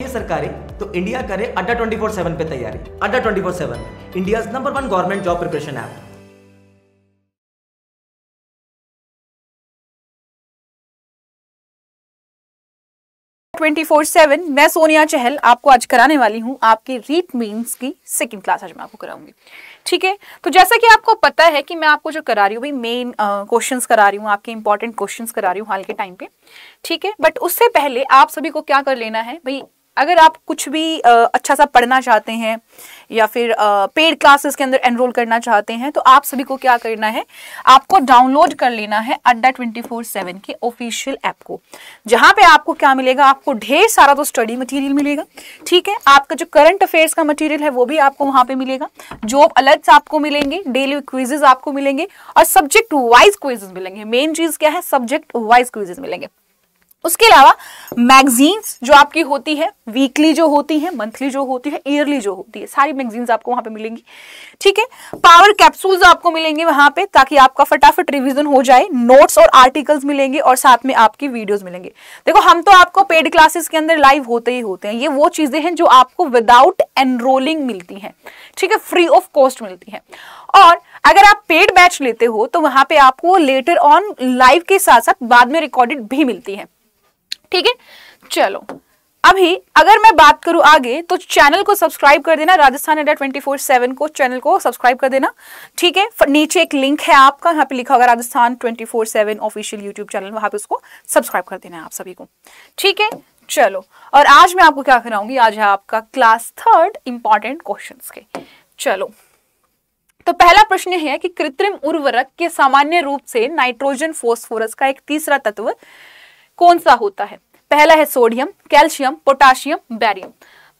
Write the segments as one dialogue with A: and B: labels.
A: ये सरकारें तो इंडिया करे अड्डा 24/7 पे Taiyari Adda 24/7 India number one government job preparation app twenty four seven मैं सोनिया चहल आपको आज कराने वाली हूँ आपकी रीट मीन्स की सेकंड क्लास आज मैं आपको कराऊंगी ठीक है तो जैसा कि आपको पता है कि मैं आपको जो करा रही हूँ भाई मेन क्वेश्चंस करा रही हूँ आपके इंपॉर्टेंट क्वेश्चंस करा रही हूँ हाल के टाइम पे ठीक है बट उससे पहले आप सभी को क्या कर लेना है भाई अगर आप कुछ भी अच्छा सा पढ़ना चाहते हैं या फिर पेड क्लासेस के अंदर एनरोल करना चाहते हैं तो आप सभी को क्या करना है आपको डाउनलोड कर लेना है अड्डा ट्वेंटी फोर सेवन के ऑफिशियल ऐप को जहाँ पे आपको क्या मिलेगा आपको ढेर सारा तो स्टडी मटेरियल मिलेगा ठीक है आपका जो करंट अफेयर्स का मटेरियल है वो भी आपको वहाँ पे मिलेगा जॉब अलर्ट्स आपको मिलेंगे डेली क्विजेज आपको मिलेंगे और सब्जेक्ट वाइज क्विजेज मिलेंगे मेन चीज़ क्या है सब्जेक्ट वाइज क्विजेज मिलेंगे उसके अलावा मैगजीन्स जो आपकी होती है वीकली जो होती है मंथली जो होती है ईयरली जो होती है सारी मैगजीन्स आपको वहां पे मिलेंगी ठीक है पावर कैप्सूल्स आपको मिलेंगे वहां पे ताकि आपका फटाफट रिवीजन हो जाए नोट्स और आर्टिकल्स मिलेंगे और साथ में आपकी वीडियोस मिलेंगे देखो हम तो आपको पेड क्लासेस के अंदर लाइव होते ही होते हैं ये वो चीजें हैं जो आपको विदाउट एनरोलिंग मिलती है ठीक है फ्री ऑफ कॉस्ट मिलती है और अगर आप पेड बैच लेते हो तो वहां पर आपको लेटर ऑन लाइव के साथ साथ बाद में रिकॉर्डेड भी मिलती है ठीक है चलो अभी अगर मैं बात करूं आगे तो चैनल को सब्सक्राइब कर देना Rajasthan India twenty four seven को चैनल को सब्सक्राइब कर देना ठीक है नीचे एक लिंक है आपका यहाँ पे लिखा होगा Rajasthan twenty four seven official YouTube channel वहां पे उसको सब्सक्राइब कर देना है आप सभी को ठीक है चलो और आज मैं आपको क्या कराऊंगी आज है आपका क्लास थर्ड इंपॉर्टेंट क्वेश्चन के चलो तो पहला प्रश्न है कि कृत्रिम उर्वरक के सामान्य रूप से नाइट्रोजन फोस्फोरस का एक तीसरा तत्व कौन सा होता है पहला है सोडियम कैल्शियम पोटाशियम बैरियम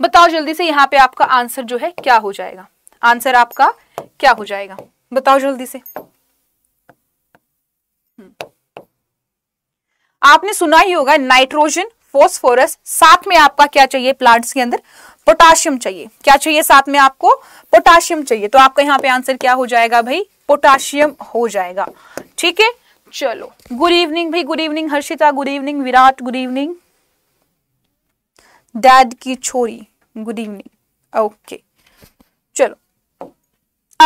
A: बताओ जल्दी से यहाँ पे आपका आंसर जो है क्या हो जाएगा आंसर आपका क्या हो जाएगा बताओ जल्दी से हम्म। आपने सुना ही होगा नाइट्रोजन फोस्फोरस साथ में आपका क्या चाहिए प्लांट्स के अंदर पोटाशियम चाहिए क्या चाहिए साथ में आपको पोटाशियम चाहिए तो आपका यहाँ पे आंसर क्या हो जाएगा भाई पोटाशियम हो जाएगा ठीक है चलो गुड इवनिंग भाई good evening Harshita good evening Virat good evening dad की छोरी गुड इवनिंग ओके चलो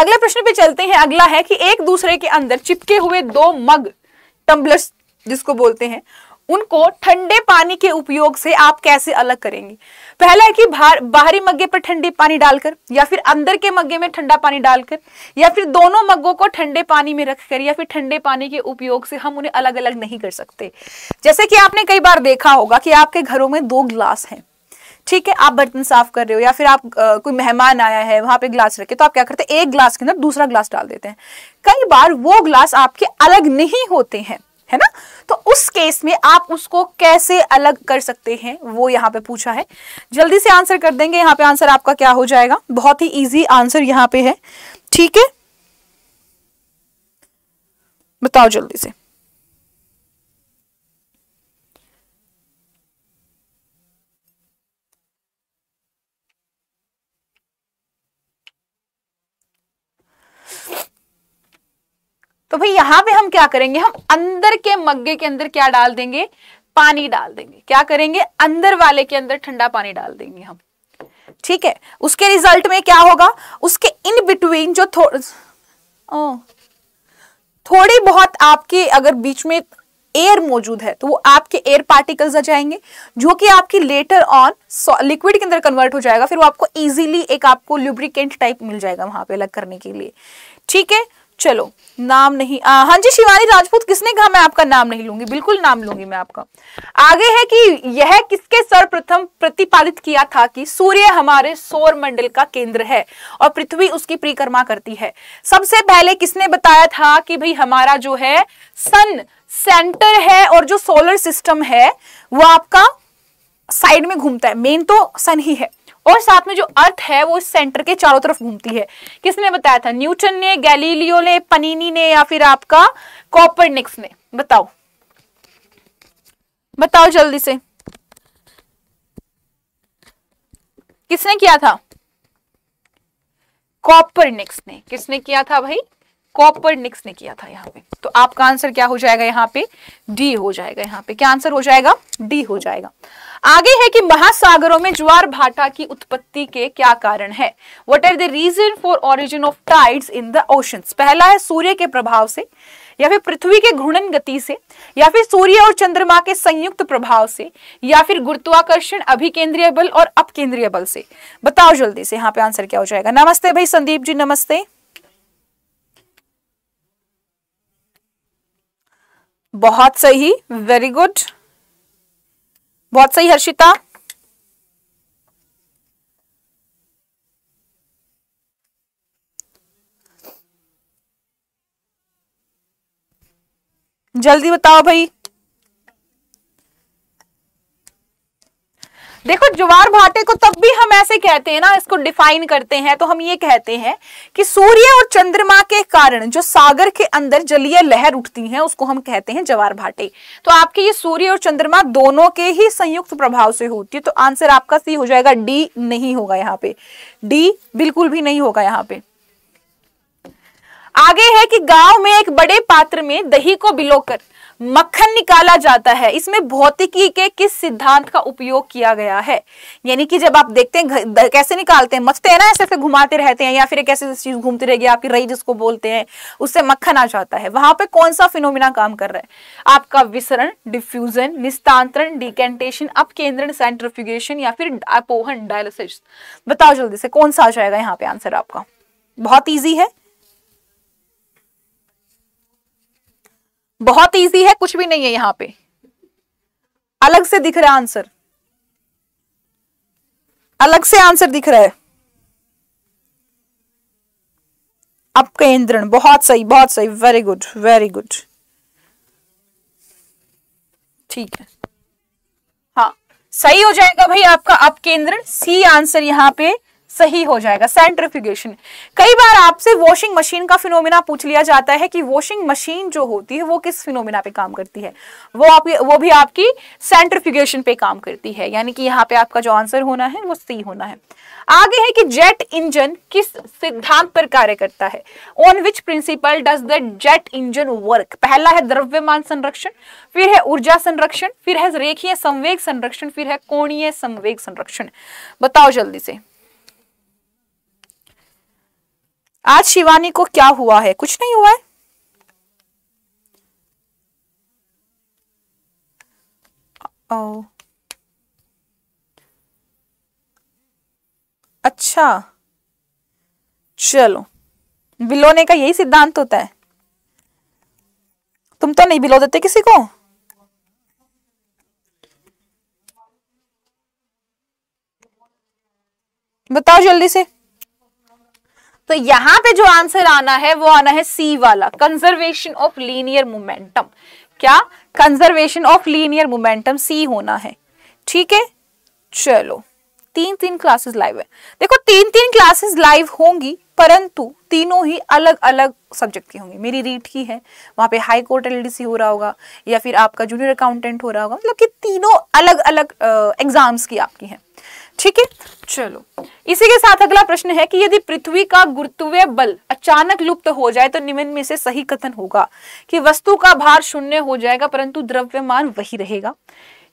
A: अगले प्रश्न पे चलते हैं अगला है कि एक दूसरे के अंदर चिपके हुए दो मग टम्बलर्स जिसको बोलते हैं उनको ठंडे पानी के उपयोग से आप कैसे अलग करेंगे पहला है कि बाहर बाहरी मग्गे पर ठंडे पानी डालकर या फिर अंदर के मग्गे में ठंडा पानी डालकर या फिर दोनों मग्गों को ठंडे पानी में रखकर या फिर ठंडे पानी के उपयोग से हम उन्हें अलग अलग नहीं कर सकते जैसे कि आपने कई बार देखा होगा कि आपके घरों में दो ग्लास हैं ठीक है आप बर्तन साफ कर रहे हो या फिर आप आ, कोई मेहमान आया है वहां पे ग्लास रखे तो आप क्या करते हैं एक ग्लास के अंदर दूसरा ग्लास डाल देते हैं कई बार वो ग्लास आपके अलग नहीं होते हैं है ना तो उस केस में आप उसको कैसे अलग कर सकते हैं वो यहाँ पे पूछा है जल्दी से आंसर कर देंगे यहाँ पे आंसर आपका क्या हो जाएगा बहुत ही इजी आंसर यहाँ पे है ठीक है बताओ जल्दी से तो भाई यहां पे हम क्या करेंगे हम अंदर के मग्गे के अंदर क्या डाल देंगे पानी डाल देंगे क्या करेंगे अंदर वाले के अंदर ठंडा पानी डाल देंगे हम ठीक है उसके रिजल्ट में क्या होगा उसके इन बिटवीन जो थो, ओ, थोड़ी बहुत आपके अगर बीच में एयर मौजूद है तो वो आपके एयर पार्टिकल्स आ जाएंगे जो कि आपकी लेटर ऑन लिक्विड के अंदर कन्वर्ट हो जाएगा फिर वो आपको इजीली एक आपको ल्यूब्रिकेंट टाइप मिल जाएगा वहां पे अलग करने के लिए ठीक है चलो नाम नहीं आ, हाँ जी शिवानी राजपूत किसने कहा मैं आपका नाम नहीं लूंगी बिल्कुल नाम लूंगी मैं आपका आगे है कि यह किसके सर्वप्रथम प्रतिपादित किया था कि सूर्य हमारे सौर मंडल का केंद्र है और पृथ्वी उसकी परिक्रमा करती है सबसे पहले किसने बताया था कि भाई हमारा जो है सन सेंटर है और जो सोलर सिस्टम है वो आपका साइड में घूमता है मेन तो सन ही है और साथ में जो अर्थ है वो इस सेंटर के चारों तरफ घूमती है किसने बताया था न्यूटन ने गैलीलियो ने पनीनी ने या फिर आपका कॉपरनिक्स ने बताओ बताओ जल्दी से किसने किया था कॉपरनिक्स ने किसने किया था भाई कॉपर निक्स ने किया था यहाँ पे तो आपका आंसर क्या हो जाएगा यहाँ पे डी हो जाएगा यहाँ पे क्या आंसर हो जाएगा डी हो जाएगा आगे है कि महासागरों में ज्वार भाटा की उत्पत्ति के क्या कारण है what are the reason for origin of tides in the ocean पहला है सूर्य के प्रभाव से या फिर पृथ्वी के घूर्णन गति से या फिर सूर्य और चंद्रमा के संयुक्त प्रभाव से या फिर गुरुत्वाकर्षण अभिकेंद्रीय बल और अपकेंद्रीय बल से बताओ जल्दी से यहाँ पे आंसर क्या हो जाएगा नमस्ते भाई संदीप जी नमस्ते बहुत सही वेरी गुड बहुत सही हर्षिता जल्दी बताओ भाई देखो ज्वार भाटे को तब भी हम ऐसे कहते हैं ना इसको डिफाइन करते हैं तो हम ये कहते हैं कि सूर्य और चंद्रमा के कारण जो सागर के अंदर जलीय लहर उठती है उसको हम कहते हैं ज्वार भाटे तो आपके ये सूर्य और चंद्रमा दोनों के ही संयुक्त प्रभाव से होती है तो आंसर आपका सी हो जाएगा डी नहीं होगा यहाँ पे डी बिल्कुल भी नहीं होगा यहाँ पे आगे है कि गांव में एक बड़े पात्र में दही को बिलोकर मक्खन निकाला जाता है इसमें भौतिकी के किस सिद्धांत का उपयोग किया गया है यानी कि जब आप देखते हैं कैसे निकालते हैं मचते हैं ना ऐसे घुमाते रहते हैं या फिर कैसे चीज घूमती रहेगी आपकी रई जिसको बोलते हैं उससे मक्खन आ जाता है वहां पर कौन सा फिनोमिना काम कर रहा है आपका विसरण डिफ्यूजन निस्तांतरण डिकेंटेशन अपकेंद्रण सेंट्रिफ्यूगेशन या फिर अपोहन डायलिसिस बताओ जल्दी से कौन सा आ जाएगा यहाँ पे आंसर आपका बहुत ईजी है बहुत इजी है कुछ भी नहीं है यहां पे अलग से दिख रहा है आंसर अलग से आंसर दिख रहा है अपकेंद्रण बहुत सही बहुत सही वेरी गुड वेरी गुड ठीक है हाँ सही हो जाएगा भाई आपका अपकेंद्रण सी आंसर यहाँ पे सही हो जाएगा सेंट्रीफ्यूगेशन कई बार आपसे वॉशिंग मशीन का फिनोमिना पूछ लिया जाता है कि वॉशिंग मशीन जो होती है वो किस फिनोमिना पे काम करती है वो आप वो भी आपकी सेंट्रीफ्यूगेशन पे काम करती है यानी कि यहाँ पे आपका जो आंसर होना है वो सही होना है आगे है कि जेट इंजन किस सिद्धांत पर कार्य करता है on which principle does the jet engine work पहला है द्रव्यमान संरक्षण फिर है ऊर्जा संरक्षण फिर है रेखीय संवेग संरक्षण फिर है कोणीय संवेग संरक्षण बताओ जल्दी से आज शिवानी को क्या हुआ है कुछ नहीं हुआ है ओ अच्छा चलो बिलोने का यही सिद्धांत होता है तुम तो नहीं बिलो देते किसी को बताओ जल्दी से तो यहां पे जो आंसर आना है वो आना है सी वाला कंजर्वेशन ऑफ लीनियर मोमेंटम क्या कंजर्वेशन ऑफ लीनियर मोमेंटम सी होना है ठीक है चलो तीन तीन क्लासेस लाइव है देखो तीन तीन क्लासेस लाइव होंगी परंतु तीनों ही अलग अलग सब्जेक्ट की होंगी मेरी रीट की है वहां पे हाई कोर्ट एलडीसी हो रहा होगा या फिर आपका जूनियर अकाउंटेंट हो रहा होगा मतलब कि तीनों अलग अलग एग्जाम्स की आपकी हैं ठीक है चलो इसी के साथ अगला प्रश्न है कि यदि पृथ्वी का गुरुत्व बल अचानक लुप्त हो जाए तो निम्न में से सही कथन होगा कि वस्तु का भार शून्य हो जाएगा परंतु द्रव्यमान वही रहेगा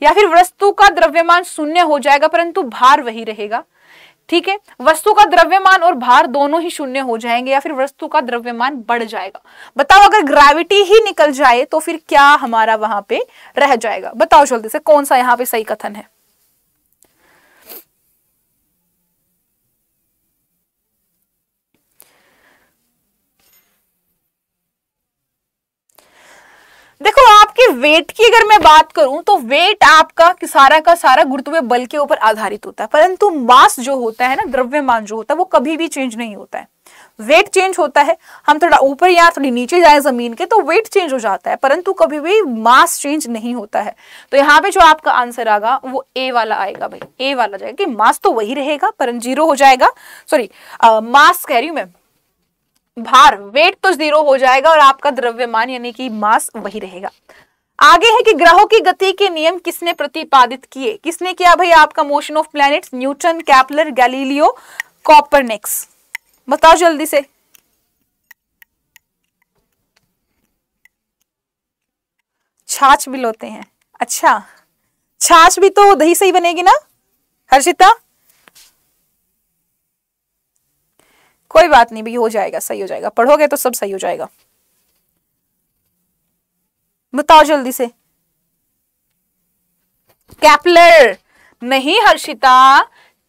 A: या फिर वस्तु का द्रव्यमान शून्य हो जाएगा परंतु भार वही रहेगा ठीक है वस्तु का द्रव्यमान और भार दोनों ही शून्य हो जाएंगे या फिर वस्तु का द्रव्यमान बढ़ जाएगा बताओ अगर ग्रेविटी ही निकल जाए तो फिर क्या हमारा वहां पे रह जाएगा बताओ जल्दी से कौन सा यहाँ पे सही कथन है देखो आपके वेट की अगर मैं बात करूं तो वेट आपका सारा का सारा गुरुत्व बल के ऊपर आधारित होता है परंतु मास जो होता है ना द्रव्यमान जो होता है वो कभी भी चेंज नहीं होता है वेट चेंज होता है हम थोड़ा ऊपर या थोड़ी नीचे जाए जमीन के तो वेट चेंज हो जाता है परंतु कभी भी मास चेंज नहीं होता है तो यहाँ पे जो आपका आंसर आएगा वो ए वाला आएगा भाई ए वाला जाएगा कि मास तो वही रहेगा परंतु जीरो हो जाएगा सॉरी मास कह रही हूं मैं भार वेट तो जीरो हो जाएगा और आपका द्रव्यमान यानी कि मास वही रहेगा आगे है कि ग्रहों की गति के नियम किसने प्रतिपादित किए किसने किया भाई आपका motion of planets Newton Kepler Galileo Copernicus बताओ जल्दी से छाछ भी लोते हैं अच्छा छाछ भी तो दही से ही बनेगी ना हर्षिता कोई बात नहीं भाई हो जाएगा सही हो जाएगा पढ़ोगे तो सब सही हो जाएगा बताओ जल्दी से कैपलर नहीं हर्षिता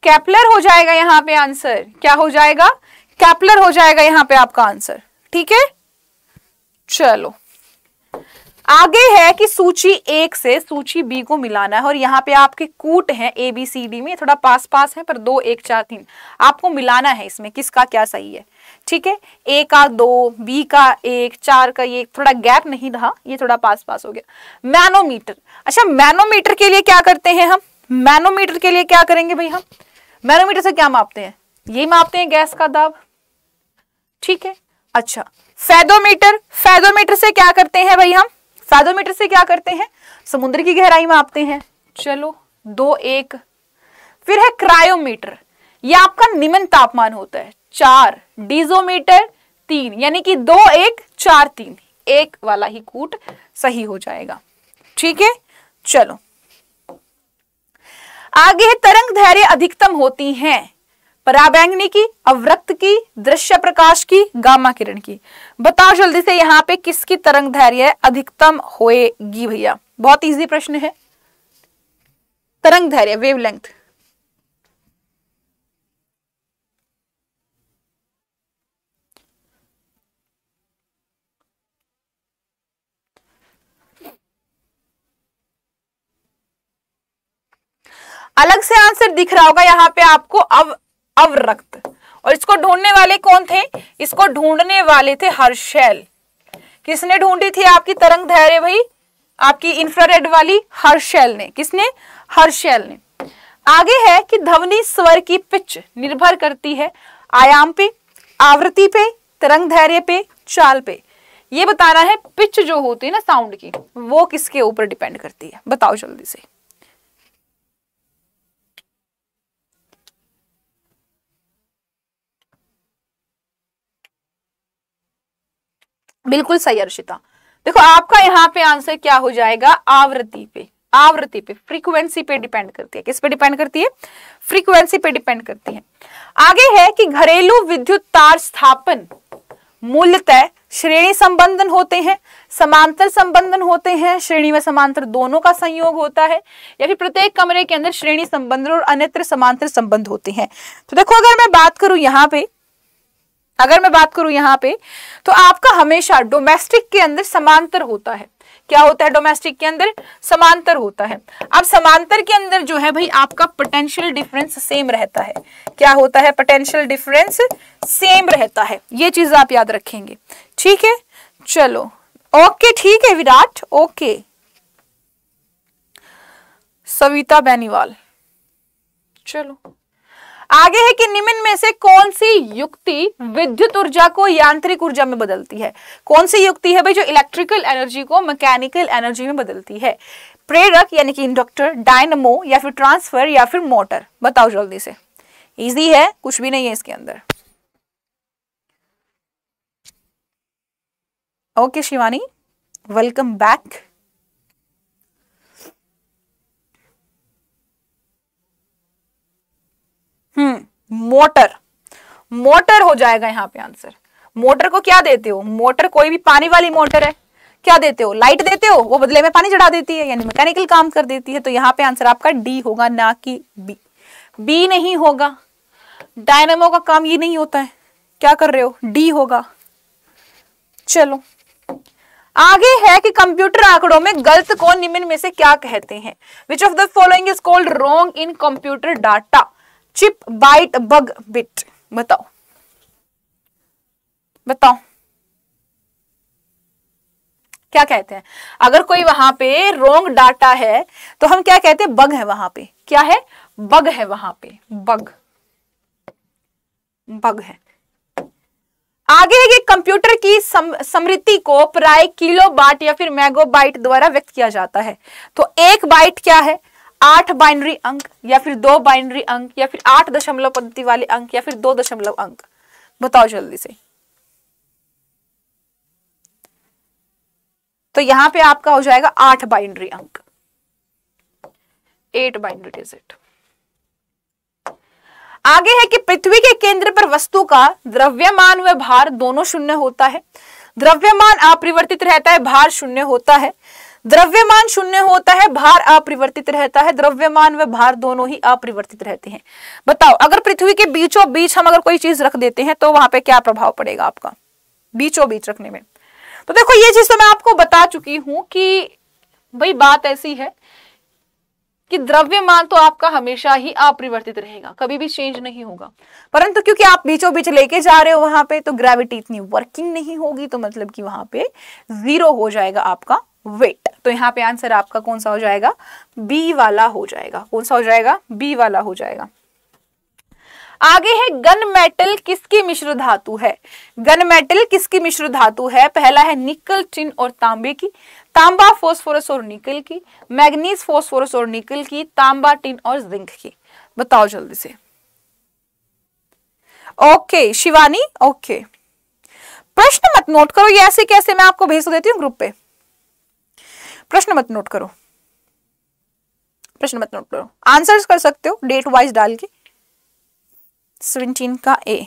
A: कैपलर हो जाएगा यहां पे आंसर क्या हो जाएगा कैपलर हो जाएगा यहां पे आपका आंसर ठीक है चलो आगे है कि सूची एक से सूची बी को मिलाना है और यहाँ पे आपके कूट हैं ए बी सी डी में थोड़ा पास पास है पर दो एक चार तीन आपको मिलाना है इसमें किसका क्या सही है ठीक है ए का दो बी का एक चार का ये थोड़ा गैप नहीं रहा ये थोड़ा पास पास हो गया मैनोमीटर अच्छा मैनोमीटर के लिए क्या करते हैं हम मैनोमीटर के लिए क्या करेंगे भाई हम मैनोमीटर से क्या मापते हैं ये मापते हैं गैस का दाब ठीक है अच्छा फैदोमीटर फैदोमीटर से क्या करते हैं भाई हम फैदोमीटर से क्या करते हैं समुद्र की गहराई मापते हैं चलो दो एक फिर है क्रायोमीटर ये आपका निम्न तापमान होता है चार डीजोमीटर तीन यानी कि दो एक चार तीन एक वाला ही कूट सही हो जाएगा ठीक है चलो आगे तरंग धैर्य अधिकतम होती हैं पराबैंगनी की अवरक्त की दृश्य प्रकाश की गामा किरण की बताओ जल्दी से यहाँ पे किसकी तरंग धैर्य अधिकतम होएगी भैया बहुत इजी प्रश्न है तरंग धैर्य वेवलेंथ अलग से आंसर दिख रहा होगा यहाँ पे आपको अब अवरक्त और इसको ढूंढने वाले कौन थे इसको ढूंढने वाले थे हर्शेल किसने ढूंढी थी आपकी तरंग धैर्य भाई आपकी इंफ्रारेड वाली हर्शेल ने किसने हर्शेल ने आगे है कि ध्वनि स्वर की पिच निर्भर करती है आयाम पे आवृत्ति पे तरंग धैर्य पे चाल पे ये बताना है पिच जो होती है ना साउंड की वो किसके ऊपर डिपेंड करती है बताओ जल्दी से बिल्कुल सही अर्षिता देखो आपका यहाँ पे आंसर क्या हो जाएगा आवृत्ति पे आवृत्ति पे फ्रीक्वेंसी पे डिपेंड करती है किस पे डिपेंड करती है फ्रीक्वेंसी पे डिपेंड करती है आगे है कि घरेलू विद्युत तार स्थापन मूलतः श्रेणी संबंधन होते हैं समांतर संबंधन होते हैं श्रेणी में समांतर दोनों का संयोग होता है या फिर प्रत्येक कमरे के अंदर श्रेणी संबंधन और अन्यत्र समांतर संबंध होते हैं तो देखो अगर मैं बात करूं यहाँ पे अगर मैं बात करूं यहाँ पे तो आपका हमेशा डोमेस्टिक के अंदर समांतर होता है क्या होता है डोमेस्टिक के अंदर समांतर होता है अब समांतर के अंदर जो है भाई आपका पोटेंशियल डिफरेंस सेम रहता है क्या होता है पोटेंशियल डिफरेंस सेम रहता है ये चीज आप याद रखेंगे ठीक है चलो ओके ठीक है विराट ओके सविता बेनीवाल चलो आगे है कि निम्न में से कौन सी युक्ति विद्युत ऊर्जा को यांत्रिक ऊर्जा में बदलती है कौन सी युक्ति है भाई जो इलेक्ट्रिकल एनर्जी को मैकेनिकल एनर्जी में बदलती है प्रेरक यानी कि इंडक्टर डायनमो या फिर ट्रांसफर या फिर मोटर बताओ जल्दी से इजी है कुछ भी नहीं है इसके अंदर okay Shivani welcome back hmm motor motor हो जाएगा यहाँ पे आंसर मोटर को क्या देते हो मोटर कोई भी पानी वाली मोटर है क्या देते हो लाइट देते हो वो बदले में पानी चढ़ा देती है यानी मैकेनिकल काम कर देती है तो यहां पे आंसर आपका डी होगा ना कि बी बी नहीं होगा डायनामो का काम ये नहीं होता है क्या कर रहे हो डी होगा चलो आगे है कि कंप्यूटर आंकड़ों में गलत को निम्न में से क्या कहते हैं which of the following is called wrong in computer data chip byte bug bit बताओ बताओ क्या कहते हैं अगर कोई वहां पे रोंग डाटा है तो हम क्या कहते हैं बग है वहां पे क्या है बग है वहां पे बग बग है आगे है कि कंप्यूटर की सम, समृद्धि को प्राय किलो बाट या फिर मैगो बाइट द्वारा व्यक्त किया जाता है तो एक बाइट क्या है आठ बाइनरी अंक या फिर दो बाइनरी अंक या फिर आठ दशमलव पद्धति वाले अंक या फिर दो दशमलव अंक बताओ जल्दी से तो यहां पे आपका हो जाएगा आठ बाइनरी अंक एट बाइनरी डिजिट आगे है कि पृथ्वी के केंद्र पर वस्तु का द्रव्यमान व भार दोनों शून्य होता है द्रव्यमान अपरिवर्तित रहता है भार शून्य होता है द्रव्यमान शून्य होता है भार अपरिवर्तित रहता है द्रव्यमान व भार दोनों ही अपरिवर्तित रहते हैं बताओ अगर पृथ्वी के बीचों बीच हम अगर कोई चीज रख देते हैं तो वहां पे क्या प्रभाव पड़ेगा आपका बीचों बीच रखने में तो देखो ये चीज तो मैं आपको बता चुकी हूं कि भाई बात ऐसी है कि द्रव्यमान तो आपका हमेशा ही अपरिवर्तित रहेगा कभी भी चेंज नहीं होगा परंतु क्योंकि आप बीचों बीच लेके जा रहे हो वहां पे तो ग्रेविटी इतनी वर्किंग नहीं होगी तो मतलब कि वहां पे जीरो हो जाएगा आपका वेट तो यहाँ पे आंसर आपका कौन सा हो जाएगा बी वाला हो जाएगा कौन सा हो जाएगा बी वाला हो जाएगा आगे है गन मेटल किसकी मिश्र धातु है गन मेटल किसकी मिश्र धातु है पहला है निकल टिन और तांबे की तांबा फोस्फोरस और निकल की मैग्नीज फोस्फोरस और निकल की तांबा टिन और जिंक की बताओ जल्दी से ओके शिवानी ओके प्रश्न मत नोट करो ये ऐसे कैसे मैं आपको भेज देती हूँ ग्रुप पे प्रश्न मत नोट करो प्रश्न मत नोट करो आंसर्स कर सकते हो डेट वाइज डाल के का ए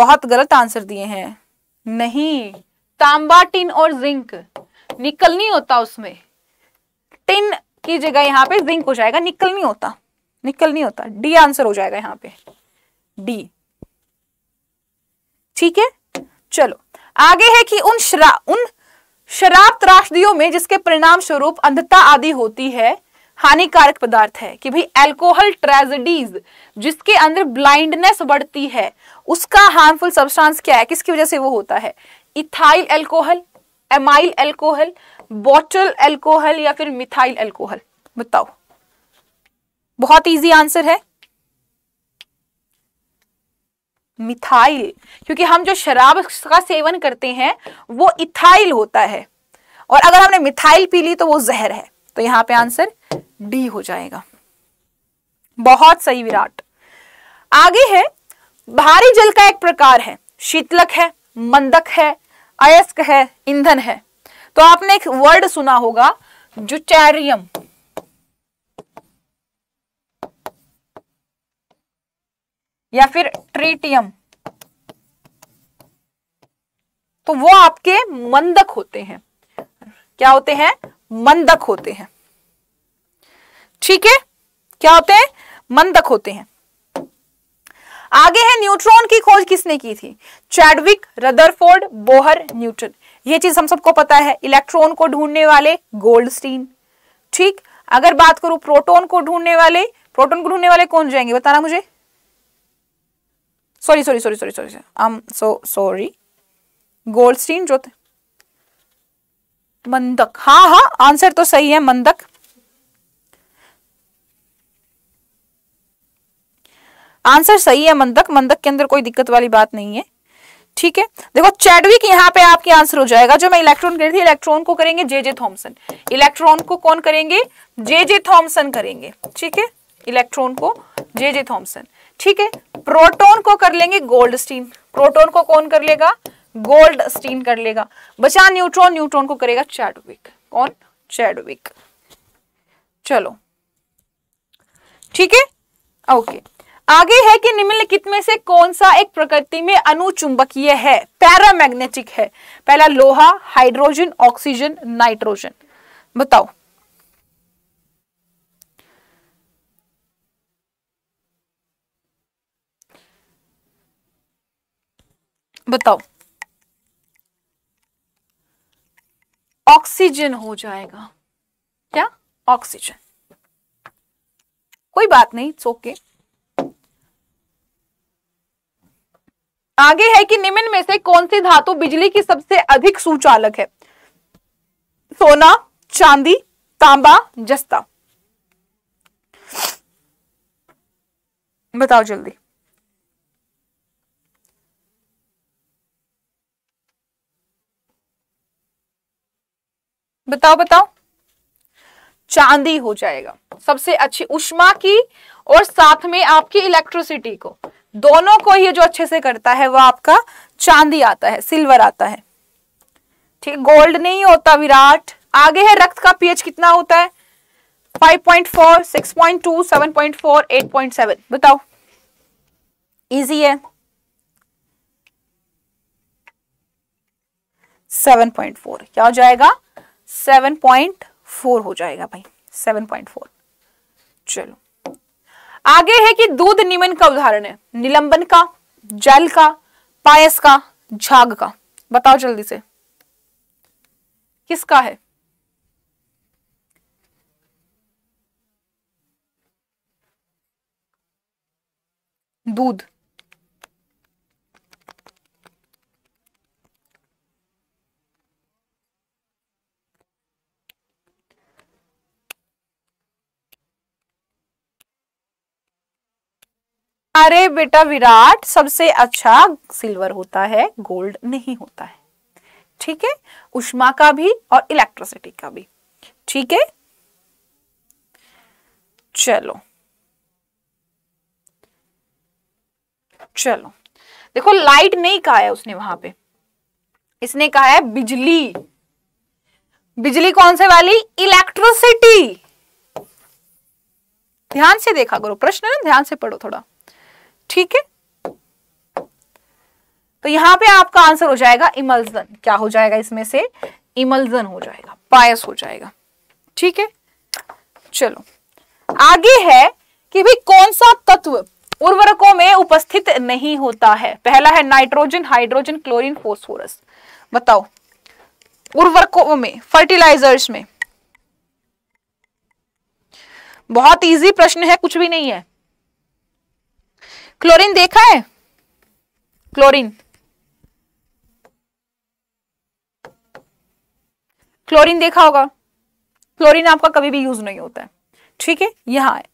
A: बहुत गलत आंसर दिए हैं नहीं तांबा टिन और जिंक निकल नहीं होता उसमें टिन की जगह यहां पे जिंक हो जाएगा निकल नहीं होता निकल नहीं होता डी आंसर हो जाएगा यहां पे डी ठीक है चलो आगे है कि उन श्रा उन शराब त्रासदियों में जिसके परिणाम स्वरूप अंधता आदि होती है हानिकारक पदार्थ है कि भाई अल्कोहल ट्रेजडीज जिसके अंदर ब्लाइंडनेस बढ़ती है उसका हार्मफुल सब्सटेंस क्या है किसकी वजह से वो होता है ethyl alcohol amyl alcohol butyl alcohol या फिर मिथाइल अल्कोहल बताओ बहुत इजी आंसर है मिथाइल क्योंकि हम जो शराब का सेवन करते हैं वो इथाइल होता है और अगर हमने मिथाइल पी ली तो वो जहर है तो यहां पे आंसर डी हो जाएगा बहुत सही विराट आगे है भारी जल का एक प्रकार है शीतलक है मंदक है अयस्क है ईंधन है तो आपने एक वर्ड सुना होगा जुचैरियम या फिर ट्रीटियम तो वो आपके मंदक होते हैं क्या होते हैं मंदक होते हैं ठीक है क्या होते हैं मंदक होते हैं आगे है न्यूट्रॉन की खोज किसने की थी चैडविक रदरफोर्ड बोहर न्यूट्रन ये चीज हम सबको पता है इलेक्ट्रॉन को ढूंढने वाले गोल्डस्टीन ठीक अगर बात करूं प्रोटॉन को ढूंढने वाले प्रोटॉन को ढूंढने वाले कौन जाएंगे बताना मुझे sorry sorry sorry sorry sorry I am so sorry Goldstein जो थे मंदक हाँ हाँ आंसर तो सही है मंदक आंसर सही है मंदक मंदक के अंदर कोई दिक्कत वाली बात नहीं है ठीक है देखो चैडविक यहाँ पे आपके आंसर हो जाएगा जो मैं इलेक्ट्रॉन कह रही थी इलेक्ट्रॉन को करेंगे जे जे थॉमसन इलेक्ट्रॉन को कौन करेंगे जे जे थॉम्सन करेंगे ठीक है इलेक्ट्रॉन को जे जे थॉम्सन ठीक है प्रोटोन को कर लेंगे गोल्ड स्टीन प्रोटोन को कौन कर लेगा गोल्ड स्टीन कर लेगा बचा न्यूट्रॉन न्यूट्रॉन को करेगा चैडविक कौन चैडविक चलो ठीक है ओके आगे है कि निम्नलिखित में से कौन सा एक प्रकृति में अनुचुंबकीय है पैरामैग्नेटिक है पहला लोहा हाइड्रोजन ऑक्सीजन नाइट्रोजन बताओ बताओ ऑक्सीजन हो जाएगा क्या ऑक्सीजन कोई बात नहीं इट्स ओके आगे है कि निम्न में से कौन सी धातु बिजली की सबसे अधिक सुचालक है सोना चांदी तांबा जस्ता बताओ जल्दी बताओ बताओ चांदी हो जाएगा सबसे अच्छी उष्मा की और साथ में आपकी इलेक्ट्रिसिटी को दोनों को ये जो अच्छे से करता है वो आपका चांदी आता है सिल्वर आता है ठीक गोल्ड नहीं होता विराट आगे है रक्त का पीएच कितना होता है 5.4, 6.2, 7.4, 8.7 बताओ इजी है 7.4 क्या हो जाएगा सेवन पॉइंट फोर हो जाएगा भाई सेवन पॉइंट फोर चलो आगे है कि दूध निमन का उदाहरण है निलंबन का जल का पायस का झाग का बताओ जल्दी से किसका है दूध अरे बेटा विराट सबसे अच्छा सिल्वर होता है गोल्ड नहीं होता है ठीक है उष्मा का भी और इलेक्ट्रिसिटी का भी ठीक है चलो चलो देखो लाइट नहीं कहा है उसने वहां पे इसने कहा है बिजली बिजली कौन से वाली इलेक्ट्रिसिटी ध्यान से देखा करो प्रश्न ध्यान से पढ़ो थोड़ा ठीक है तो यहां पे आपका आंसर हो जाएगा इमल्जन क्या हो जाएगा इसमें से इमल्जन हो जाएगा पायस हो जाएगा ठीक है चलो आगे है कि भी कौन सा तत्व उर्वरकों में उपस्थित नहीं होता है पहला है नाइट्रोजन हाइड्रोजन क्लोरीन फोस्फोरस बताओ उर्वरकों में फर्टिलाइजर्स में बहुत इजी प्रश्न है कुछ भी नहीं है क्लोरीन देखा है क्लोरीन क्लोरीन देखा होगा क्लोरीन आपका कभी भी यूज नहीं होता है ठीक है यहां है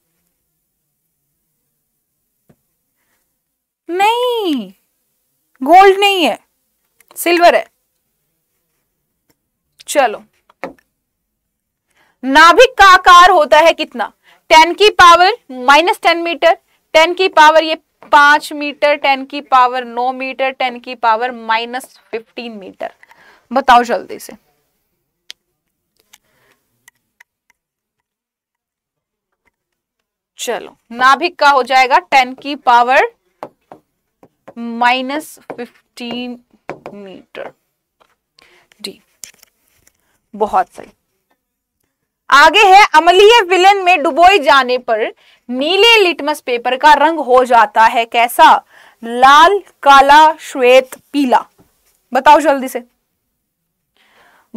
A: नहीं गोल्ड नहीं है सिल्वर है चलो नाभिक का आकार होता है कितना टेन की power minus ten metre ten की पावर ये पांच मीटर टेन की पावर नौ मीटर टेन की पावर माइनस फिफ्टीन मीटर बताओ जल्दी से चलो नाभिक का हो जाएगा टेन की power minus fifteen metre D बहुत सही आगे है अमलीय विलन में डुबोए जाने पर नीले लिटमस पेपर का रंग हो जाता है कैसा लाल काला श्वेत पीला बताओ जल्दी से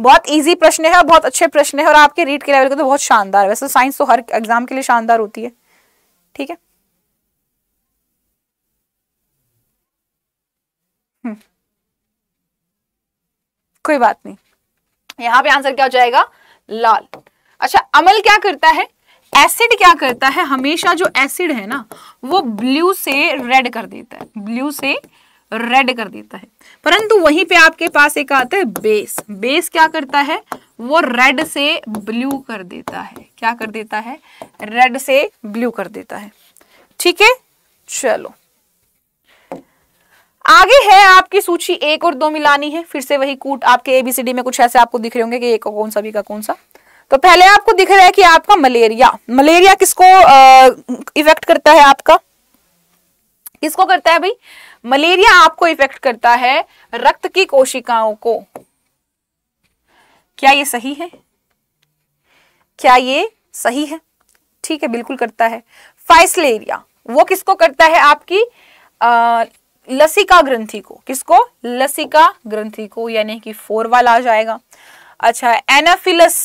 A: बहुत इजी प्रश्न है बहुत अच्छे प्रश्न है और आपके रीड के लेवल के तो बहुत शानदार है वैसे साइंस तो, तो हर एग्जाम के लिए शानदार होती है ठीक है हम्म। कोई बात नहीं यहां पे आंसर क्या हो जाएगा लाल अच्छा अमल क्या करता है एसिड क्या करता है हमेशा जो एसिड है ना वो ब्लू से रेड कर देता है ब्लू से रेड कर देता है परंतु वहीं पे आपके पास एक आता है बेस बेस क्या करता है वो रेड से ब्लू कर देता है क्या कर देता है रेड से ब्लू कर देता है ठीक है चलो आगे है आपकी सूची एक और दो मिलानी है फिर से वही कूट आपके एबीसीडी में कुछ ऐसे आपको दिख रहे होंगे कि एक कौन सा बी का कौन सा तो पहले आपको दिख रहा है कि आपका मलेरिया मलेरिया किसको इफेक्ट करता है आपका किसको करता है भाई मलेरिया आपको इफेक्ट करता है रक्त की कोशिकाओं को क्या ये सही है क्या ये सही है ठीक है बिल्कुल करता है फाइसलेरिया वो किसको करता है आपकी लसिका ग्रंथि को किसको लसिका ग्रंथि को यानी कि फोर वाला आ जाएगा अच्छा एनाफिलस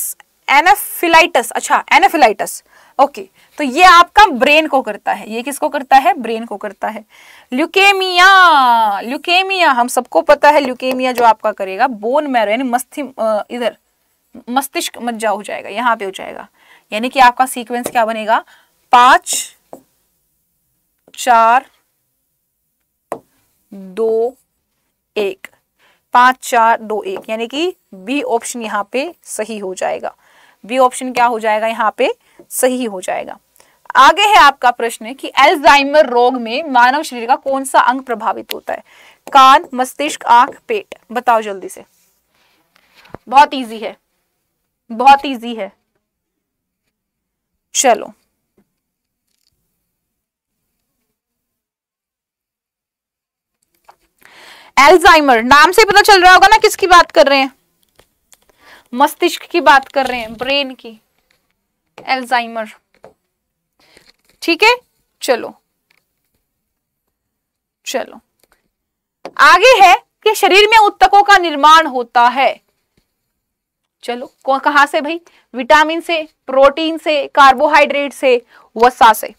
A: एनाफिलाइटस अच्छा एनाफिलाइटस ओके तो ये आपका ब्रेन को करता है ये किसको करता है ब्रेन को करता है ल्यूकेमिया ल्यूकेमिया हम सबको पता है ल्यूकेमिया जो आपका करेगा बोन मैरो यानी मस्ति इधर मस्तिष्क मज्जा हो जाएगा यहां पे हो जाएगा यानी कि आपका सीक्वेंस क्या बनेगा पांच चार दो एक पांच चार दो एक यानी कि बी ऑप्शन यहां पे सही हो जाएगा बी ऑप्शन क्या हो जाएगा यहाँ पे सही हो जाएगा आगे है आपका प्रश्न कि एल्जाइमर रोग में मानव शरीर का कौन सा अंग प्रभावित होता है कान मस्तिष्क आंख पेट बताओ जल्दी से बहुत इजी है बहुत इजी है चलो एल्जाइमर नाम से पता चल रहा होगा ना किसकी बात कर रहे हैं मस्तिष्क की बात कर रहे हैं ब्रेन की एल्जाइमर ठीक है चलो चलो आगे है कि शरीर में उत्तकों का निर्माण होता है चलो कहा से भाई विटामिन से प्रोटीन से कार्बोहाइड्रेट से वसा से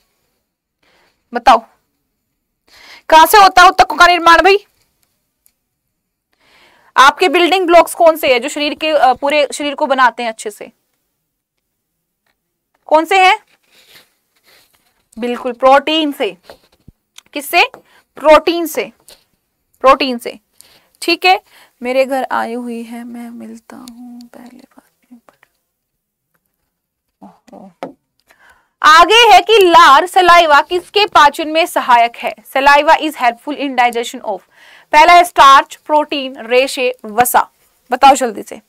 A: बताओ कहां से होता है उत्तकों का निर्माण भाई आपके बिल्डिंग ब्लॉक्स कौन से हैं जो शरीर के पूरे शरीर को बनाते हैं अच्छे से कौन से हैं बिल्कुल प्रोटीन से किससे प्रोटीन से प्रोटीन से ठीक है मेरे घर आई हुई है मैं मिलता हूं पहले बात आगे है कि लार सलाइवा किसके पाचन में सहायक है saliva is helpful in digestion of पहला है स्टार्च प्रोटीन रेशे वसा बताओ जल्दी से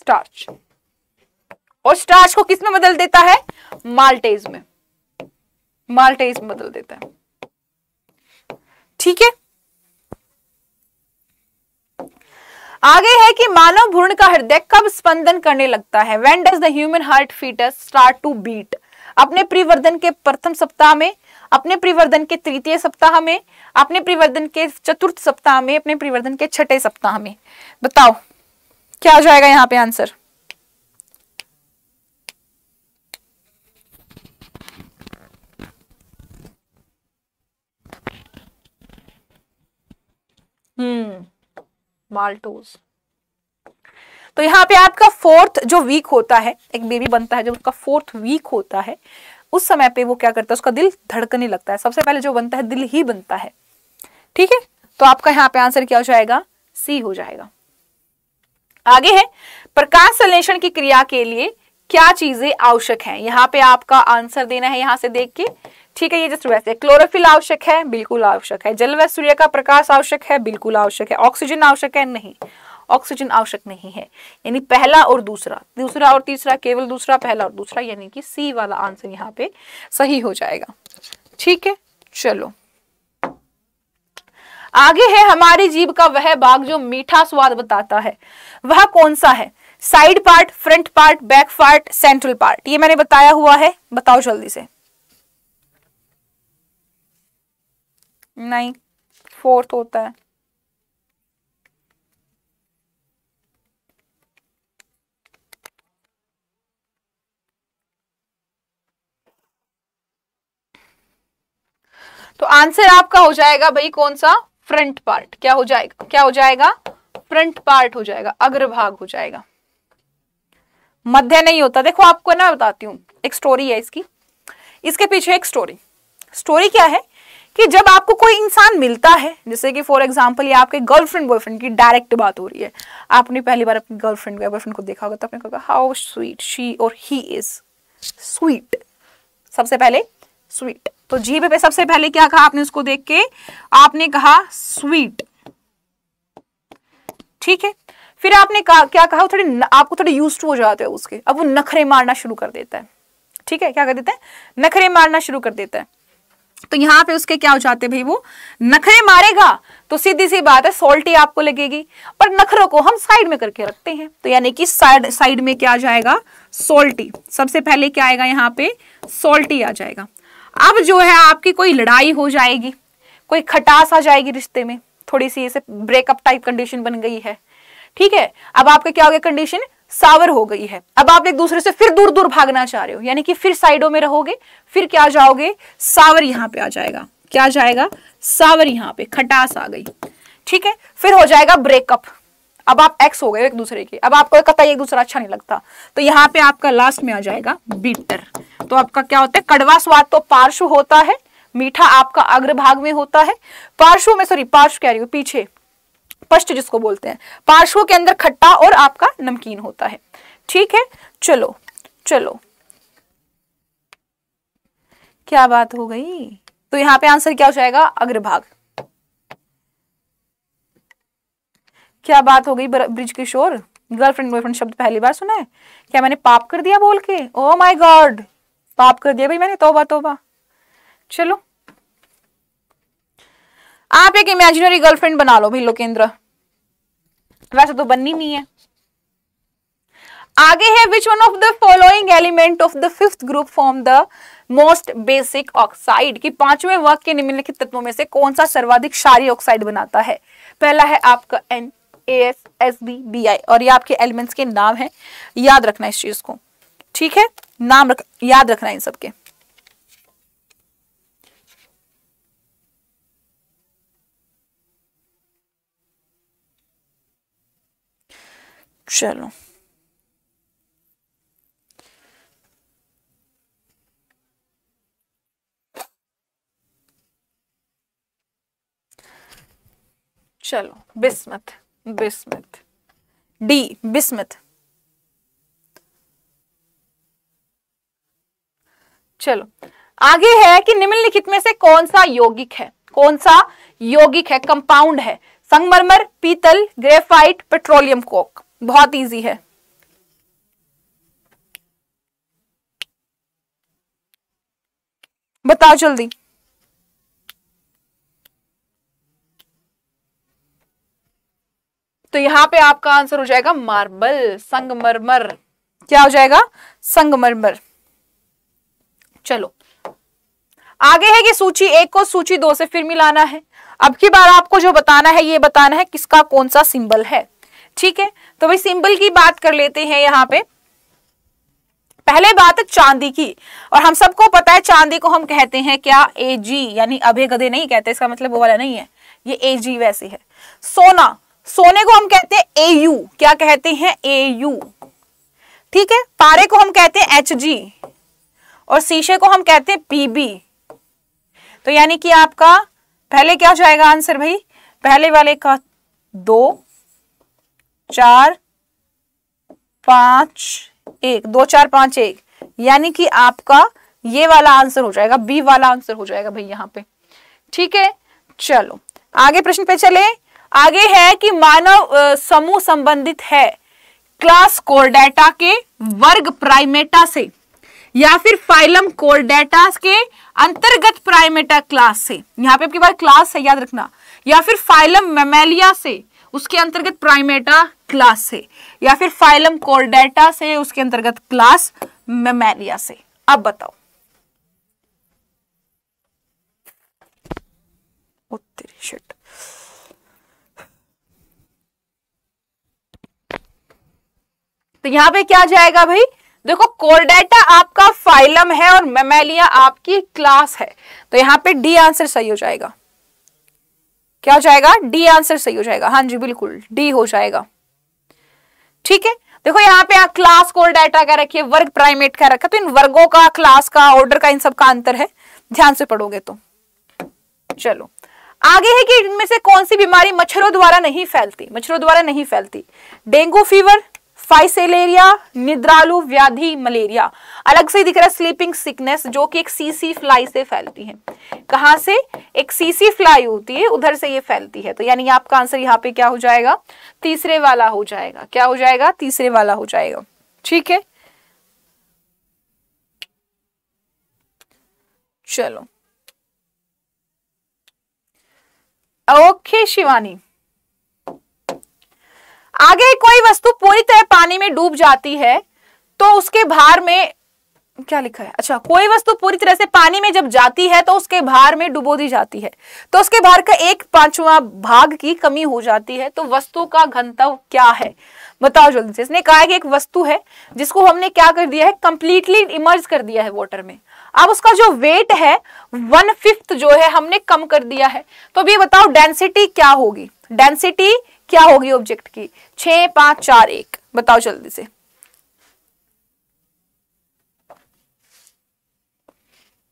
A: स्टार्च और स्टार्च को किसमें बदल देता है माल्टेज में माल्टेज में बदल देता है ठीक है आगे है कि मानव भ्रूण का हृदय कब स्पंदन करने लगता है when does the human heart foetus start to beat अपने प्रिवर्धन के प्रथम सप्ताह में अपने प्रिवर्धन के तृतीय सप्ताह में अपने प्रिवर्धन के चतुर्थ सप्ताह में अपने प्रिवर्धन के छठे सप्ताह में बताओ क्या हो जाएगा यहाँ पे आंसर हम्म माल्टोज तो यहाँ पे आपका फोर्थ जो वीक होता है एक बेबी बनता है जब उसका फोर्थ वीक होता है उस समय पे वो क्या करता है उसका दिल धड़कने लगता है सबसे पहले जो बनता है दिल ही बनता है ठीक है तो आपका यहाँ पे आंसर क्या हो जाएगा सी हो जाएगा आगे है प्रकाश संलेषण की क्रिया के लिए क्या चीजें आवश्यक हैं यहाँ पे आपका आंसर देना है यहां से देख के ठीक है ये जस्ट वैसे क्लोरोफिल आवश्यक है बिल्कुल आवश्यक है जल व सूर्य का प्रकाश आवश्यक है बिल्कुल आवश्यक है ऑक्सीजन आवश्यक है नहीं ऑक्सीजन आवश्यक नहीं है यानी पहला और दूसरा दूसरा और तीसरा केवल दूसरा पहला और दूसरा यानी कि सी वाला आंसर यहाँ पे सही हो जाएगा ठीक है चलो आगे है हमारे जीव का वह भाग जो मीठा स्वाद बताता है वह कौन सा है side part front part back part central part ये मैंने बताया हुआ है बताओ जल्दी से नहीं फोर्थ होता है तो आंसर आपका हो जाएगा भाई कौन सा फ्रंट पार्ट क्या हो जाएगा क्या हो जाएगा फ्रंट पार्ट हो जाएगा अग्रभाग हो जाएगा मध्य नहीं होता देखो आपको ना बताती हूँ एक स्टोरी है इसकी इसके पीछे एक स्टोरी स्टोरी क्या है कि जब आपको कोई इंसान मिलता है जैसे कि फॉर एग्जाम्पल ये आपके गर्लफ्रेंड बॉयफ्रेंड की डायरेक्ट बात हो रही है आपने पहली बार अपनी गर्लफ्रेंड या बॉयफ्रेंड को देखा होगा तो आपने कहा हाउ स्वीट शी और ही इज स्वीट सबसे पहले स्वीट तो जीभ पे सबसे पहले क्या कहा आपने उसको देख के आपने कहा स्वीट ठीक है फिर आपने कहा क्या कहा थोड़ी आपको थोड़े यूज टू हो जाते हैं उसके अब वो नखरे मारना शुरू कर देता है ठीक है क्या कर देता है नखरे मारना शुरू कर देता है तो यहाँ पे उसके क्या हो जाते भाई वो नखरे मारेगा तो सीधी सी बात है सोल्टी आपको लगेगी पर नखरों को हम साइड में करके रखते हैं तो यानी कि साइड साइड में क्या आ जाएगा सोल्टी सबसे पहले क्या आएगा यहाँ पे सोल्टी आ जाएगा अब जो है आपकी कोई लड़ाई हो जाएगी कोई खटास आ जाएगी रिश्ते में थोड़ी सी ऐसे ब्रेकअप टाइप कंडीशन बन गई है ठीक है अब आपका क्या हो गया कंडीशन सावर हो गई है अब आप एक दूसरे से फिर दूर दूर भागना चाह रहे हो यानी कि फिर साइडों में रहोगे फिर क्या जाओगे सावर यहाँ पे आ जाएगा क्या जाएगा सावर यहां पे खटास आ गई ठीक है फिर हो जाएगा ब्रेकअप अब आप एक्स हो गए एक दूसरे के अब आपको कता एक दूसरा अच्छा नहीं लगता तो यहां पर आपका लास्ट में आ जाएगा बीटर तो आपका क्या होता है कड़वा स्वाद तो पार्श्व होता है मीठा आपका अग्रभाग में होता है पार्श्व में सॉरी पार्श्व कह रही हूँ पीछे स्पष्ट जिसको बोलते हैं पार्श्वों के अंदर खट्टा और आपका नमकीन होता है ठीक है चलो चलो क्या बात हो गई तो यहां पे आंसर क्या हो जाएगा अग्रभाग क्या बात हो गई ब्रिज किशोर गर्लफ्रेंड बॉयफ्रेंड शब्द पहली बार सुना है क्या मैंने पाप कर दिया बोल के ओ माई गॉड पाप कर दिया भाई मैंने तोबा तोबा चलो आप एक इमेजिनरी गर्लफ्रेंड बना लो भाई लोकेंद्र वैसे तो बननी नहीं है आगे है which one of the following element of the fifth group form the most basic oxide की पांचवें वर्ग के निम्नलिखित तत्वों में से कौन सा सर्वाधिक क्षारी ऑक्साइड बनाता है पहला है आपका N A S S B B I और ये आपके एलिमेंट्स के नाम है याद रखना इस चीज को ठीक है नाम रख याद रखना इन सबके चलो चलो बिस्मत बिस्मत डी बिस्मत चलो आगे है कि निम्नलिखित में से कौन सा यौगिक है कौन सा यौगिक है कंपाउंड है संगमरमर पीतल ग्रेफाइट पेट्रोलियम कोक बहुत ईजी है बताओ जल्दी तो यहां पे आपका आंसर हो जाएगा मार्बल संगमरमर क्या हो जाएगा संगमरमर चलो आगे है कि सूची एक को सूची दो से फिर मिलाना है अब की बार आपको जो बताना है ये बताना है किसका कौन सा सिंबल है ठीक है तो भाई सिंबल की बात कर लेते हैं यहाँ पे पहले बात चांदी की और हम सबको पता है चांदी को हम कहते हैं क्या ए जी यानी अभे गधे नहीं कहते इसका मतलब वो वाला नहीं है ये जी वैसी है सोना सोने को हम कहते हैं एयू क्या कहते हैं एयू ठीक है पारे को हम कहते हैं एच जी और शीशे को हम कहते हैं पीबी तो यानी कि आपका पहले क्या हो जाएगा आंसर भाई पहले वाले का दो चार पांच एक दो चार पांच एक यानी कि आपका ये वाला आंसर हो जाएगा बी वाला आंसर हो जाएगा भाई यहाँ पे ठीक है चलो आगे प्रश्न पे चले आगे है कि मानव समूह संबंधित है क्लास कोरडेटा के वर्ग प्राइमेटा से या फिर फाइलम कोरडेटा के अंतर्गत प्राइमेटा क्लास से यहाँ पे आपके पास क्लास है याद रखना या फिर फाइलम मेमेलिया से उसके अंतर्गत प्राइमेटा क्लास से या फिर फाइलम कोर्डेटा से उसके अंतर्गत क्लास मेमेलिया से अब बताओ तो यहां पे क्या जाएगा भाई देखो कोर्डेटा आपका फाइलम है और मेमेलिया आपकी क्लास है तो यहां पे डी आंसर सही हो जाएगा क्या हो जाएगा डी आंसर सही हो जाएगा हाँ जी बिल्कुल डी हो जाएगा ठीक है देखो यहाँ पे आप क्लास को डाटा क्या रखिए वर्ग प्राइमेट क्या रखा तो इन वर्गों का क्लास का ऑर्डर का इन सब का अंतर है ध्यान से पढ़ोगे तो चलो आगे है कि इनमें से कौन सी बीमारी मच्छरों द्वारा नहीं फैलती मच्छरों द्वारा नहीं फैलती डेंगू फीवर फाइसेलेरिया निद्रालु व्याधि मलेरिया अलग से दिख रहा है स्लीपिंग सिकनेस जो कि एक सीसी फ्लाई से फैलती है कहां से एक सीसी फ्लाई होती है उधर से ये फैलती है तो यानी आपका आंसर यहाँ पे क्या हो जाएगा तीसरे वाला हो जाएगा क्या हो जाएगा तीसरे वाला हो जाएगा ठीक है चलो ओके शिवानी आगे कोई वस्तु पूरी तरह पानी में डूब जाती है तो उसके भार में क्या लिखा है अच्छा कोई वस्तु पूरी तरह से पानी में जब जाती है तो उसके भार में डुबो दी जाती है तो उसके भार का एक पांचवा भाग की कमी हो जाती है तो वस्तु का घनत्व क्या है बताओ जल्दी से इसने कहा है कि एक वस्तु है जिसको हमने क्या कर दिया है कंप्लीटली इमर्ज कर दिया है वॉटर में अब उसका जो वेट है वन फिफ्थ जो है हमने कम कर दिया है तो अभी बताओ डेंसिटी क्या होगी डेंसिटी क्या होगी ऑब्जेक्ट की छह पांच चार एक बताओ जल्दी से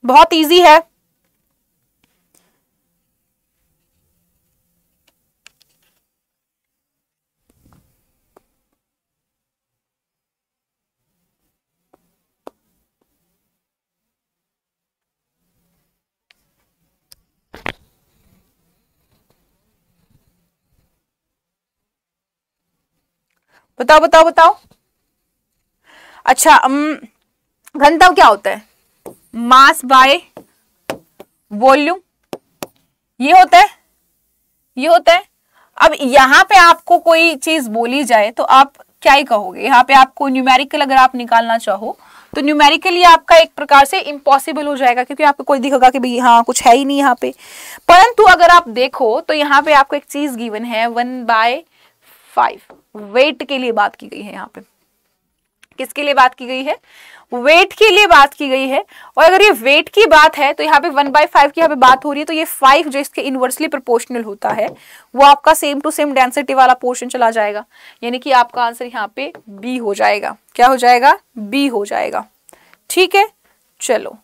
A: बहुत इजी है बताओ बताओ बताओ अच्छा घनत्व क्या होता है मास बाय वॉल्यूम ये होता है ये होता है अब यहां पे आपको कोई चीज बोली जाए तो आप क्या ही कहोगे यहाँ पे आपको न्यूमेरिकल अगर आप निकालना चाहो तो न्यूमेरिकली आपका एक प्रकार से इम्पॉसिबल हो जाएगा क्योंकि आपको कोई दिखेगा कि भाई हाँ कुछ है ही नहीं यहाँ पे परंतु अगर आप देखो तो यहाँ पे आपको एक चीज गिवन है वन बाय फाइव वेट के लिए बात की गई है यहाँ पे किसके लिए बात की गई है वेट के लिए बात की गई है और अगर ये वेट की बात है तो यहाँ पे वन बाई फाइव की यहाँ पे बात हो रही है तो ये फाइव जो इसके इनवर्सली प्रोपोर्शनल होता है वो आपका सेम टू सेम डेंसिटी वाला पोर्शन चला जाएगा यानी कि आपका आंसर यहाँ पे बी हो जाएगा क्या हो जाएगा बी हो जाएगा ठीक है चलो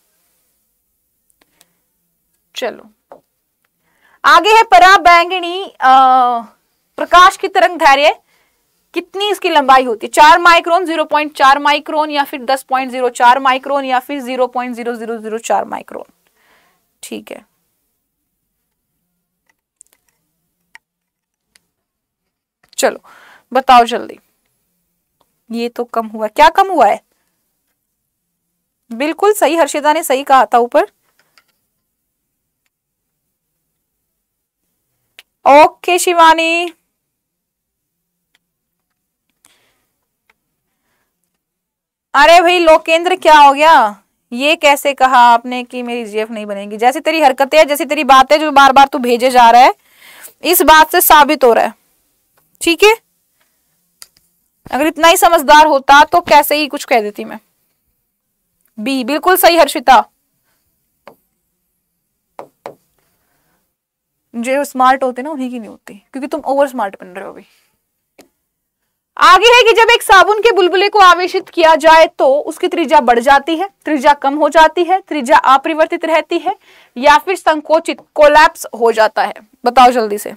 A: चलो आगे है पराबैंगनी प्रकाश की तरंग धैर्य कितनी इसकी लंबाई होती है चार माइक्रोन जीरो पॉइंट चार माइक्रोन या फिर दस पॉइंट जीरो चार माइक्रोन या फिर zero point zero zero zero चार माइक्रोन ठीक है चलो बताओ जल्दी ये तो कम हुआ क्या कम हुआ है बिल्कुल सही हर्षिदा ने सही कहा था ऊपर ओके शिवानी अरे भाई लोकेंद्र क्या हो गया ये कैसे कहा आपने कि मेरी जीएफ नहीं बनेगी जैसी तेरी हरकतें हैं जैसी तेरी बातें जो बार बार तू भेजे जा रहा है इस बात से साबित हो रहा है ठीक है अगर इतना ही समझदार होता तो कैसे ही कुछ कह देती मैं बी बिल्कुल सही हर्षिता जो स्मार्ट होते ना उन्हीं की नहीं होती क्योंकि तुम ओवर स्मार्ट बन रहे हो अभी आगे है कि जब एक साबुन के बुलबुले को आवेशित किया जाए तो उसकी त्रिज्या बढ़ जाती है त्रिज्या कम हो जाती है त्रिज्या अपरिवर्तित रहती है या फिर संकोचित कोलैप्स हो जाता है बताओ जल्दी से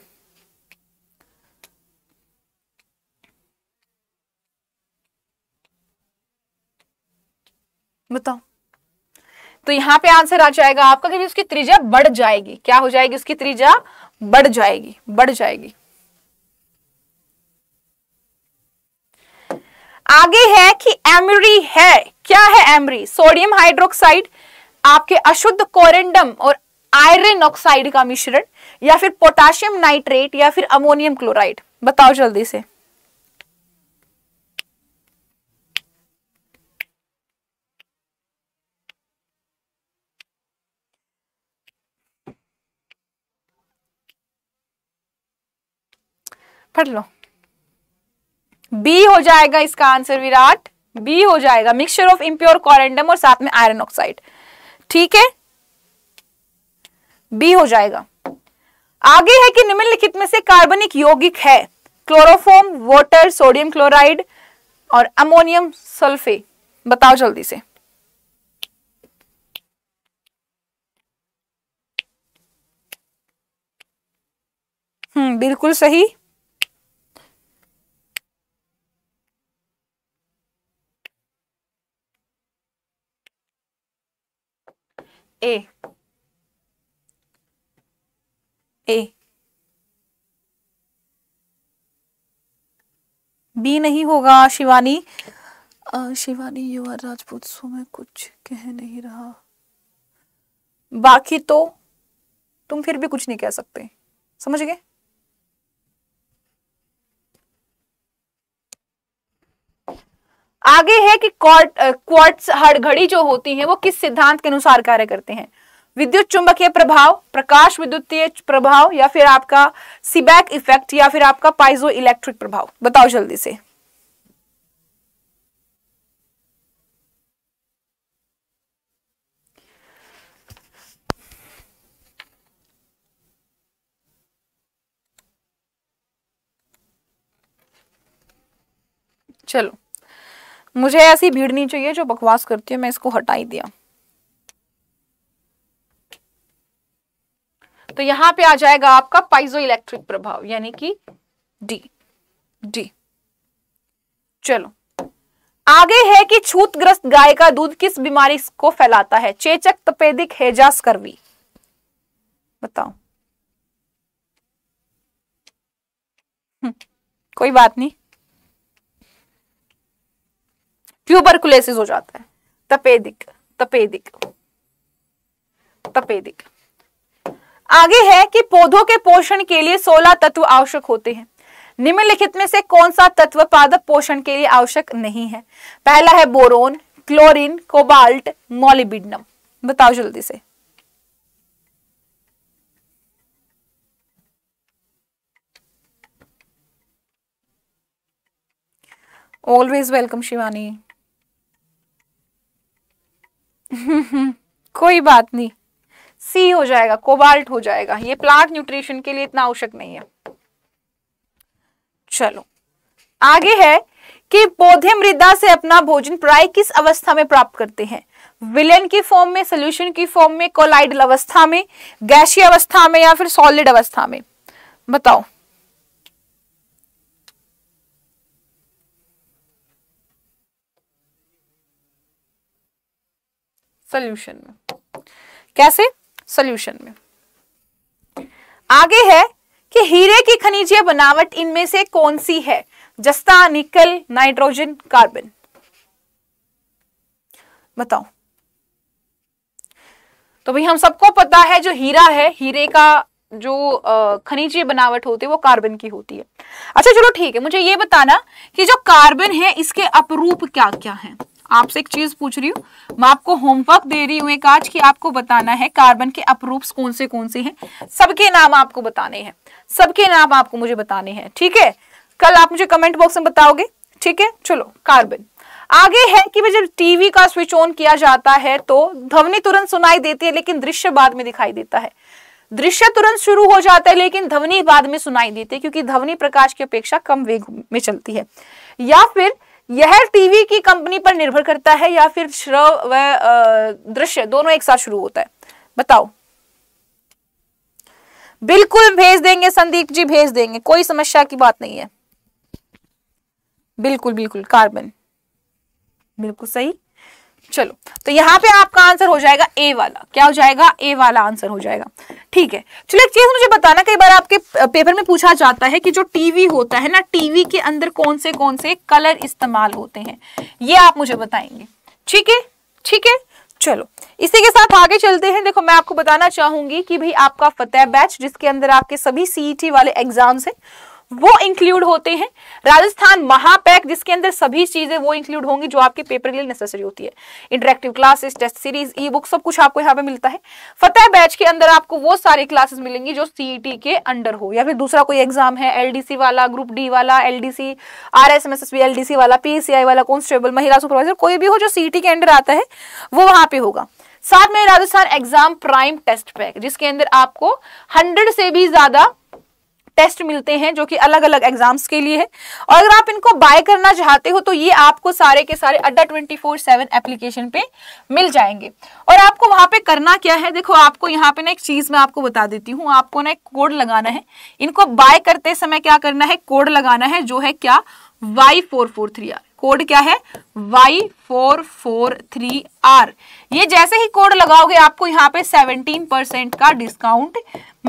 A: बताओ तो यहां पे आंसर आ जाएगा आपका कि उसकी त्रिज्या बढ़ जाएगी क्या हो जाएगी उसकी त्रिज्या बढ़ जाएगी बढ़ जाएगी आगे है कि एमरी है क्या है एमरी सोडियम हाइड्रोक्साइड आपके अशुद्ध कोरेंडम और आयरन ऑक्साइड का मिश्रण या फिर पोटाशियम नाइट्रेट या फिर अमोनियम क्लोराइड बताओ जल्दी से पढ़ लो बी हो जाएगा इसका आंसर विराट बी हो जाएगा मिक्सचर ऑफ इम्प्योर कॉरेंडम और साथ में आयरन ऑक्साइड ठीक है बी हो जाएगा आगे है कि निम्नलिखित में से कार्बनिक यौगिक है क्लोरोफॉर्म वाटर सोडियम क्लोराइड और अमोनियम सल्फे बताओ जल्दी से हम्म बिल्कुल सही ए ए बी नहीं होगा शिवानी आ, शिवानी युवा राजपूत सो में कुछ कह नहीं रहा बाकी तो तुम फिर भी कुछ नहीं कह सकते समझ गए आगे है कि क्वार्ट्स हड़घड़ी जो होती है वो किस सिद्धांत के अनुसार कार्य करते हैं विद्युत चुंबकीय प्रभाव प्रकाश विद्युतीय प्रभाव या फिर आपका सीबैक इफेक्ट या फिर आपका पाइजो इलेक्ट्रिक प्रभाव बताओ जल्दी से चलो मुझे ऐसी भीड़ नहीं चाहिए जो बकवास करती है मैं इसको हटा ही दिया तो यहां पे आ जाएगा आपका पाइजो इलेक्ट्रिक प्रभाव यानी कि डी डी चलो आगे है कि छूतग्रस्त गाय का दूध किस बीमारी को फैलाता है चेचक तपेदिक हेजास करवी बताओ हम्म, कोई बात नहीं ट्यूबरकुलेसिस हो जाता है तपेदिक तपेदिक तपेदिक आगे है कि पौधों के पोषण के लिए 16 तत्व आवश्यक होते हैं निम्नलिखित में से कौन सा तत्व पादप पोषण के लिए आवश्यक नहीं है पहला है बोरोन क्लोरीन कोबाल्ट मोलिबिडनम बताओ जल्दी से ऑलवेज वेलकम शिवानी कोई बात नहीं सी हो जाएगा कोबाल्ट हो जाएगा ये प्लांट न्यूट्रिशन के लिए इतना आवश्यक नहीं है चलो आगे है कि पौधे मृदा से अपना भोजन प्राय किस अवस्था में प्राप्त करते हैं विलयन की फॉर्म में सोल्यूशन की फॉर्म में कोलाइडल अवस्था में गैसीय अवस्था में या फिर सॉलिड अवस्था में बताओ सोल्यूशन में कैसे सोल्यूशन में आगे है कि हीरे की खनिजीय बनावट इनमें से कौन सी है जस्ता निकल नाइट्रोजन कार्बन बताओ तो भाई हम सबको पता है जो हीरा है हीरे का जो खनिजीय बनावट होती है वो कार्बन की होती है अच्छा चलो ठीक है मुझे ये बताना कि जो कार्बन है इसके अपरूप क्या क्या हैं आपसे एक चीज पूछ रही हूँ मैं आपको होमवर्क दे रही हूँ एक आज की आपको बताना है कार्बन के अपरूप्स कौन से कौन से हैं सबके नाम आपको बताने हैं सबके नाम आपको मुझे बताने हैं ठीक है कल आप मुझे कमेंट बॉक्स में बताओगे ठीक है चलो कार्बन आगे है कि जब टीवी का स्विच ऑन किया जाता है तो ध्वनि तुरंत सुनाई देती है लेकिन दृश्य बाद में दिखाई देता है दृश्य तुरंत शुरू हो जाता है लेकिन ध्वनि बाद में सुनाई देती है क्योंकि ध्वनि प्रकाश की अपेक्षा कम वेग में चलती है या फिर यह टीवी की कंपनी पर निर्भर करता है या फिर श्रव व दृश्य दोनों एक साथ शुरू होता है बताओ बिल्कुल भेज देंगे संदीप जी भेज देंगे कोई समस्या की बात नहीं है बिल्कुल बिल्कुल कार्बन बिल्कुल सही चलो तो यहाँ पे आपका आंसर हो जाएगा ए वाला क्या हो जाएगा ए वाला आंसर हो जाएगा ठीक है चलो एक चीज मुझे बताना कई बार आपके पेपर में पूछा जाता है कि जो टीवी होता है ना टीवी के अंदर कौन से कौन से कलर इस्तेमाल होते हैं ये आप मुझे बताएंगे ठीक है ठीक है चलो इसी के साथ आगे चलते हैं देखो मैं आपको बताना चाहूंगी कि भाई आपका फतेह बैच जिसके अंदर आपके सभी सीईटी e वाले एग्जाम्स हैं वो इंक्लूड होते हैं राजस्थान महापैक जिसके अंदर सभी चीजें वो इंक्लूड होंगी जो आपके पेपर के लिए नेसेसरी होती है interactive classes test series e book सब कुछ आपको यहाँ पे मिलता है फतेह बैच के अंदर आपको वो सारी क्लासेस मिलेंगी जो सीईटी e के अंडर हो या फिर दूसरा कोई एग्जाम है एलडीसी वाला ग्रुप डी वाला LDC R S M S S B LDC वाला पीसीआई e वाला कॉन्स्टेबल महिला सुपरवाइजर कोई भी हो जो सीईटी e के अंडर आता है वो वहां पे होगा साथ में Rajasthan exam prime test pack जिसके अंदर आपको हंड्रेड से भी ज्यादा टेस्ट मिलते हैं जो कि अलग अलग एग्जाम्स के लिए है और अगर आप इनको बाय करना चाहते हो तो ये आपको सारे के सारे अड्डा ट्वेंटी फोर सेवन एप्लीकेशन पे मिल जाएंगे और आपको वहां पे करना क्या है देखो आपको यहाँ पे ना एक चीज मैं आपको बता देती हूँ आपको ना एक कोड लगाना है इनको बाय करते समय क्या करना है कोड लगाना है जो है क्या Y four four three R code क्या है Y four four three R ये जैसे ही कोड लगाओगे आपको यहाँ पे सेवेंटीन परसेंट का डिस्काउंट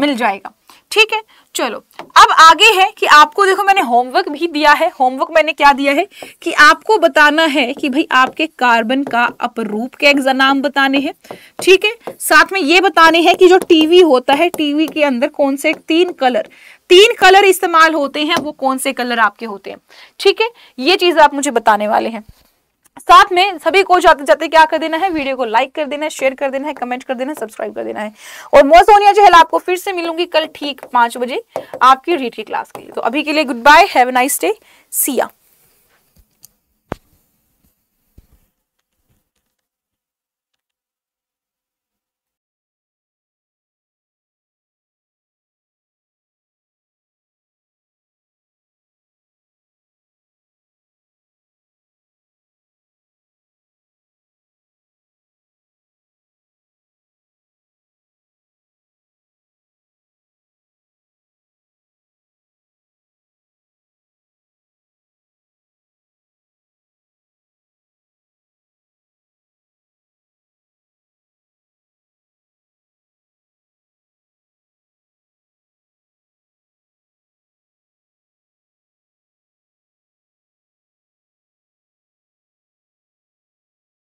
A: मिल जाएगा ठीक है चलो अब आगे है कि आपको देखो मैंने होमवर्क भी दिया है होमवर्क मैंने क्या दिया है कि आपको बताना है कि भाई आपके कार्बन का अपरूप के नाम बताने हैं ठीक है साथ में ये बताने हैं कि जो टीवी होता है टीवी के अंदर कौन से तीन कलर तीन कलर इस्तेमाल होते हैं वो कौन से कलर आपके होते हैं ठीक है ये चीज आप मुझे बताने वाले हैं साथ में सभी को जाते जाते क्या कर देना है वीडियो को लाइक कर देना है शेयर कर देना है कमेंट कर देना है सब्सक्राइब कर देना है और मोसोनिया सोनिया चहल आपको फिर से मिलूंगी कल ठीक पांच बजे आपकी रीट की क्लास के लिए तो अभी के लिए good bye have nice day Siya